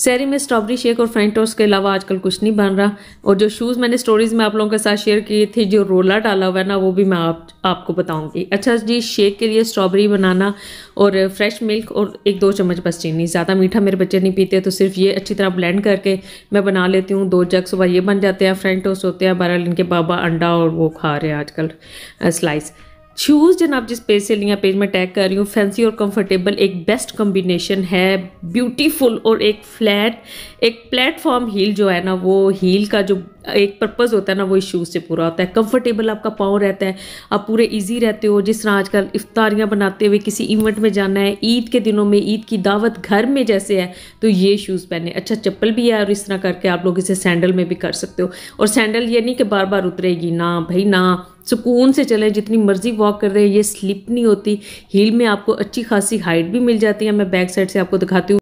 सैरी में strawberry shake और फ्रेंट टोस्ट के अलावा आजकल कुछ नहीं बन रहा और जो शूज़ मैंने स्टोरीज में आप लोगों के साथ शेयर किए थे जो रोला डाला हुआ है ना वो भी मैं आप आपको बताऊंगी अच्छा जी शेक के लिए स्ट्रॉबेरी बनाना और फ्रेश मिल्क और एक दो चम्मच बस चीनी ज़्यादा मीठा मेरे बच्चे नहीं पीते तो सिर्फ ये अच्छी तरह ब्लेंड करके मैं बना लेती हूँ दो जग सुबह ये बन जाते हैं फ्रेंट टोस्ट होते हैं बहरहाल इनके बाबा अंडा और वो खा रहे हैं आजकल स्लाइस शूज़ जनाब जिस पेज से लिया पेज में टैग कर रही हूँ फैंसी और कंफर्टेबल एक बेस्ट कॉम्बिनेशन है ब्यूटीफुल और एक फ्लैट एक प्लेटफॉर्म हील जो है ना वो हील का जो एक पर्पज़ होता है ना वो इस शूज़ से पूरा होता है कंफर्टेबल आपका पाँव रहता है आप पूरे इजी रहते हो जिस तरह आजकल इफ्तारियाँ बनाते हुए किसी इवेंट में जाना है ईद के दिनों में ईद की दावत घर में जैसे है तो ये शूज़ पहने अच्छा चप्पल भी है और इस तरह करके आप लोग इसे सैंडल में भी कर सकते हो और सैंडल ये नहीं कि बार बार उतरेगी ना भाई ना सुकून से चलें जितनी मर्जी वॉक कर रहे हैं ये स्लिप नहीं होती हील में आपको अच्छी खासी हाइट भी मिल जाती है मैं बैक साइड से आपको दिखाती हूँ